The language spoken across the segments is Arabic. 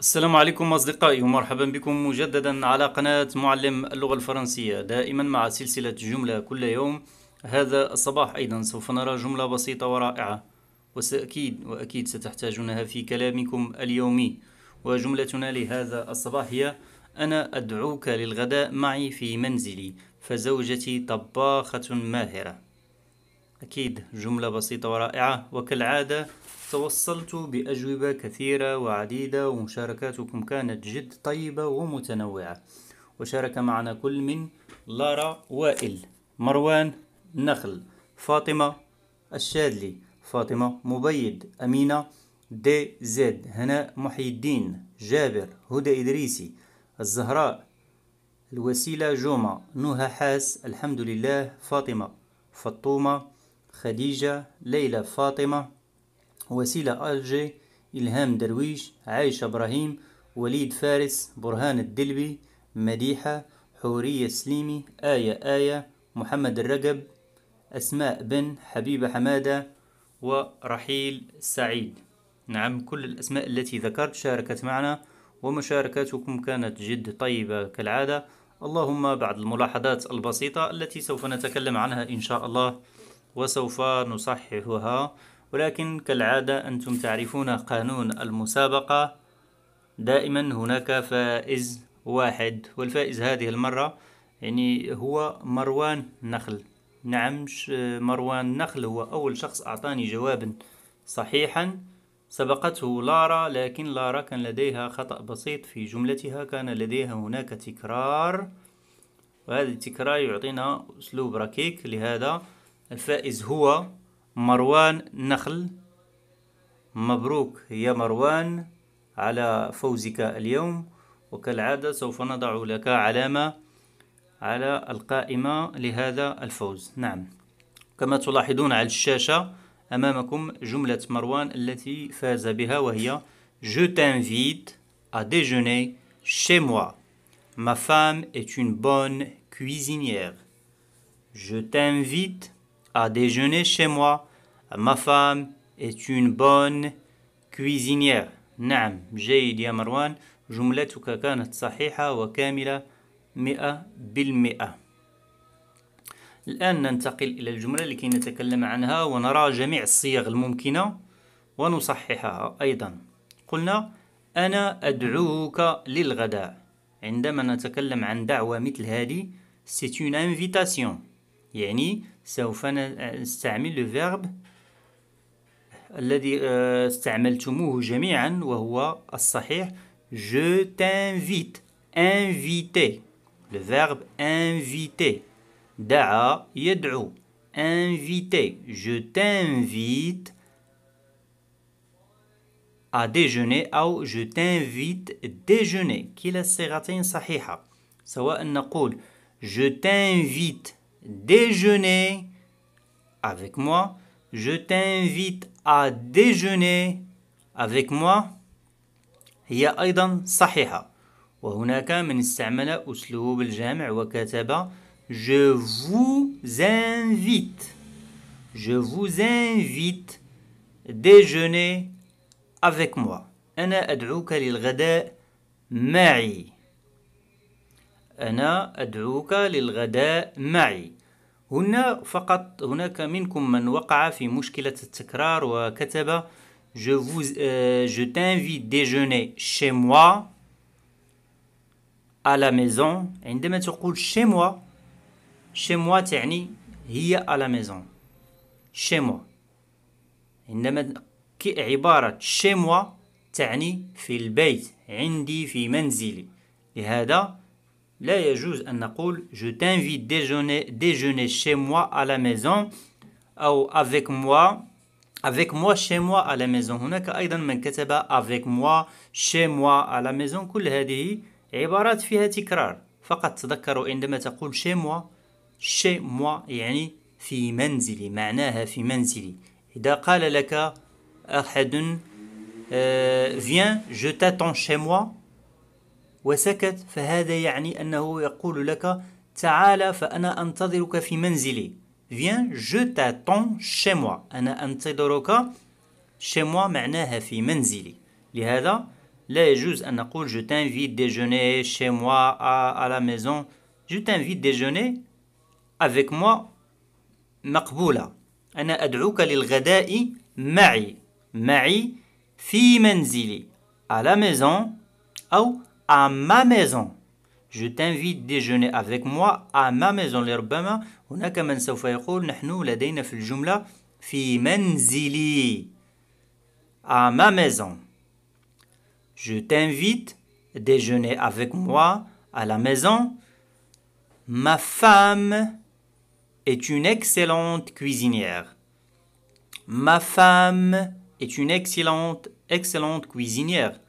السلام عليكم أصدقائي ومرحبا بكم مجددا على قناة معلم اللغة الفرنسية دائما مع سلسلة جملة كل يوم هذا الصباح أيضا سوف نرى جملة بسيطة ورائعة وسأكيد وأكيد ستحتاجونها في كلامكم اليومي وجملتنا لهذا الصباح هي أنا أدعوك للغداء معي في منزلي فزوجتي طباخة ماهرة أكيد جملة بسيطة ورائعة وكالعادة توصلت بأجوبة كثيرة وعديدة ومشاركاتكم كانت جد طيبة ومتنوعة وشارك معنا كل من لارا وائل مروان نخل فاطمة الشادلي فاطمة مبيد أمينة دي زيد هناء محي الدين جابر هدى إدريسي الزهراء الوسيلة جوما نهى حاس الحمد لله فاطمة فطومة خديجة ليلى فاطمة وسيلة ألجي إلهام درويش عايشة إبراهيم وليد فارس برهان الدلبي مديحة حورية سليمي آية آية محمد الرجب أسماء بن حبيبة حمادة ورحيل سعيد نعم كل الأسماء التي ذكرت شاركت معنا ومشاركاتكم كانت جد طيبة كالعادة اللهم بعد الملاحظات البسيطة التي سوف نتكلم عنها إن شاء الله وسوف نصححها ولكن كالعادة أنتم تعرفون قانون المسابقة دائما هناك فائز واحد والفائز هذه المرة يعني هو مروان نخل نعم مروان نخل هو أول شخص أعطاني جوابا صحيحا سبقته لارا لكن لارا كان لديها خطأ بسيط في جملتها كان لديها هناك تكرار وهذا التكرار يعطينا أسلوب ركيك لهذا الفائز هو مروان نخل مبروك يا مروان على فوزك اليوم وكالعادة سوف نضع لك علامة على القائمة لهذا الفوز نعم كما تلاحظون على الشاشة أمامكم جملة مروان التي فاز بها وهي Je t'invite à déjeuner chez moi. Ma femme est une bonne cuisinière. Je t'invite à déjeuner chez moi. Ma femme est une bonne cuisinière. نعم جيد يا مروان جملتك كانت صحيحة وكاملة مئة بالمئة الآن ننتقل إلى الجملة لكي نتكلم عنها ونرى جميع الصيغ الممكنة ونصححها أيضا قلنا أنا أدعوك للغداء عندما نتكلم عن دعوة مثل هذه c'est une invitation يعني سوف نستعمل لو فيرب الذي استعملتموه جميعا وهو الصحيح je t'invite inviter le verbe inviter دعا يدعو inviter je t'invite à déjeuner أو je t'invite déjeuner كلا الصيغتين صحيحة سواء نقول je t'invite déjeuner avec moi. Je t'invite à déjeuner avec moi. هي أيضا صحيحة وهناك من استعمل أسلوب الجمع وكتب Je vous invite Je vous invite déjeuner avec moi أنا أدعوك للغداء معي أنا أدعوك للغداء معي هنا فقط هناك منكم من وقع في مشكلة التكرار وكتب Je vous euh, je t'invite déjeuner chez moi à la maison عندما تقول chez moi chez moi تعني هي à la maison chez moi عندما عبارة chez moi تعني في البيت عندي في منزلي لهذا لا يجوز أن نقول je t'invite déjeuner, déjeuner chez moi à la maison أو avec moi avec moi chez moi à la maison هناك أيضا من كتب avec moi chez moi à la maison كل هذه عبارات فيها تكرار فقط تذكروا عندما تقول chez moi chez moi يعني في منزلي معناها في منزلي إذا قال لك أحد viens je t'attends chez moi وسكت فهذا يعني أنه يقول لك تعال فأنا أنتظرك في منزلي Viens, je t'attends chez moi أنا أنتظرك chez moi معناها في منزلي لهذا لا يجوز أن نقول je t'invite déjeuner chez moi à, à la maison je t'invite déjeuner avec moi مقبولة أنا أدعوك للغداء معي معي في منزلي à la maison أو à ma maison. Je t'invite déjeuner avec moi à ma maison. لربما هناك من سوف يقول نحن لدينا في الجملة في منزلي. À ma maison. Je t'invite déjeuner avec moi à la maison. Ma femme est une excellente cuisinière. Ma femme est une excellente excellente cuisinière.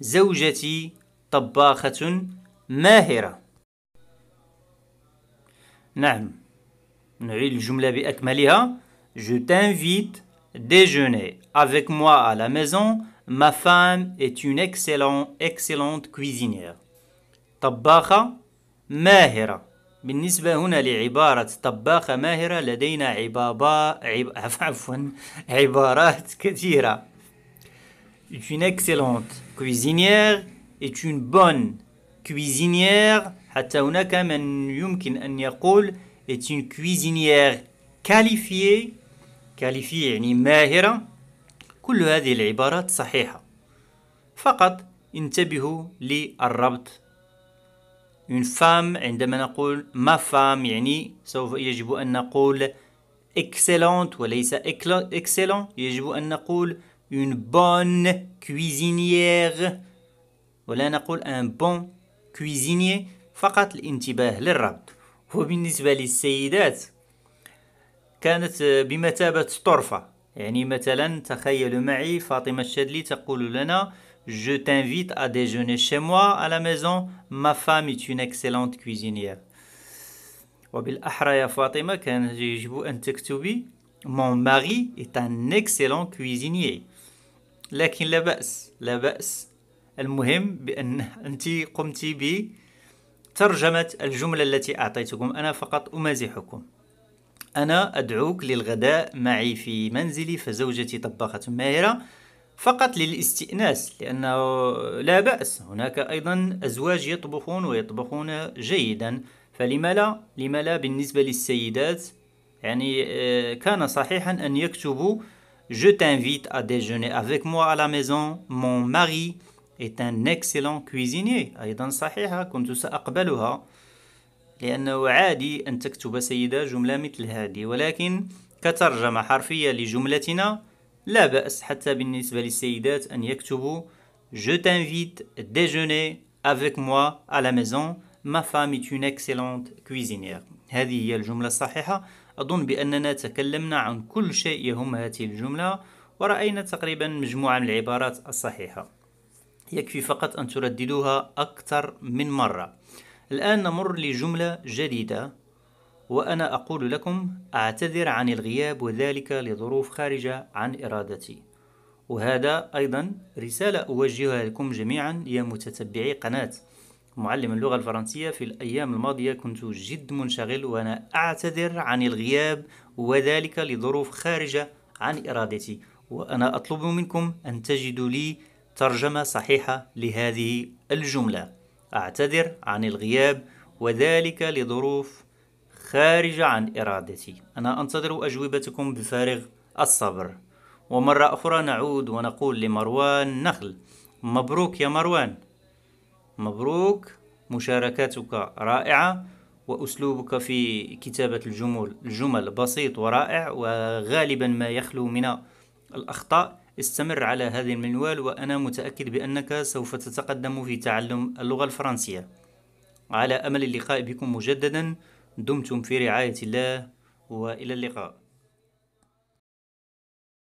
زوجتي طباخة ماهرة نعم نعيد الجملة بأكملها Je t'invite déjeuner avec moi à la maison. Ma femme est une excellente, excellente cuisinière. طباخة ماهرة بالنسبة هنا لعبارة طباخة ماهرة لدينا عبابا عب... عفوا عبارات كثيرة. Une excellente cuisinière est une bonne cuisinière حتى هناك من يمكن أن يقول est une cuisinière qualifiée qualifiée يعني ماهرة كل هذه العبارات صحيحة فقط انتبهوا للربط une femme عندما نقول ma femme يعني سوف يجب أن نقول excellente وليس excellent يجب أن نقول une bonne cuisinière ولا نقول ان بون كويزيني فقط الانتباه للربط وبالنسبة للسيدات كانت بمثابة طرفة يعني مثلا تخيلوا معي فاطمة الشدلي تقول لنا Je t'invite à déjeuner chez moi à la maison. Ma femme est une excellente cuisinière. وبالأحرى يا فاطمة كان يجب أن تكتبي Mon mari est un excellent cuisinier. لكن لا بأس لا بأس المهم بأن أنت قمت بترجمة الجملة التي أعطيتكم أنا فقط أمازحكم أنا أدعوك للغداء معي في منزلي فزوجتي طباخة ماهرة فقط للاستئناس لأنه لا بأس هناك أيضا أزواج يطبخون ويطبخون جيدا فلما لا لما لا بالنسبة للسيدات يعني آه، كان صحيحا أن يكتبوا Je t'invite à déjeuner avec moi à la maison, mon mari est un excellent cuisinier أيضا صحيحة كنت سأقبلها لأنه عادي أن تكتب سيدة جملة مثل هذه ولكن كترجمة حرفية لجملتنا لا بأس حتى بالنسبة للسيدات أن يكتبوا Je t'invite déjeuner avec moi à la maison Ma femme est une excellente cuisinière هذه هي الجملة الصحيحة أظن بأننا تكلمنا عن كل شيء يهم هذه الجملة ورأينا تقريبا مجموعة من العبارات الصحيحة يكفي فقط أن ترددوها أكثر من مرة الآن نمر لجملة جديدة وأنا أقول لكم أعتذر عن الغياب وذلك لظروف خارجة عن إرادتي وهذا أيضا رسالة أوجهها لكم جميعا يا متتبعي قناة معلم اللغة الفرنسية في الأيام الماضية كنت جد منشغل وأنا أعتذر عن الغياب وذلك لظروف خارجة عن إرادتي وأنا أطلب منكم أن تجدوا لي ترجمة صحيحة لهذه الجملة أعتذر عن الغياب وذلك لظروف خارجة عن إرادتي أنا أنتظر أجوبتكم بفارغ الصبر ومرة أخرى نعود ونقول لمروان نخل مبروك يا مروان مبروك مشاركاتك رائعة وأسلوبك في كتابة الجمل الجمل بسيط ورائع وغالبا ما يخلو من الأخطاء استمر على هذه المنوال وأنا متأكد بأنك سوف تتقدم في تعلم اللغة الفرنسية على أمل اللقاء بكم مجددا دمتم في رعاية الله وإلى اللقاء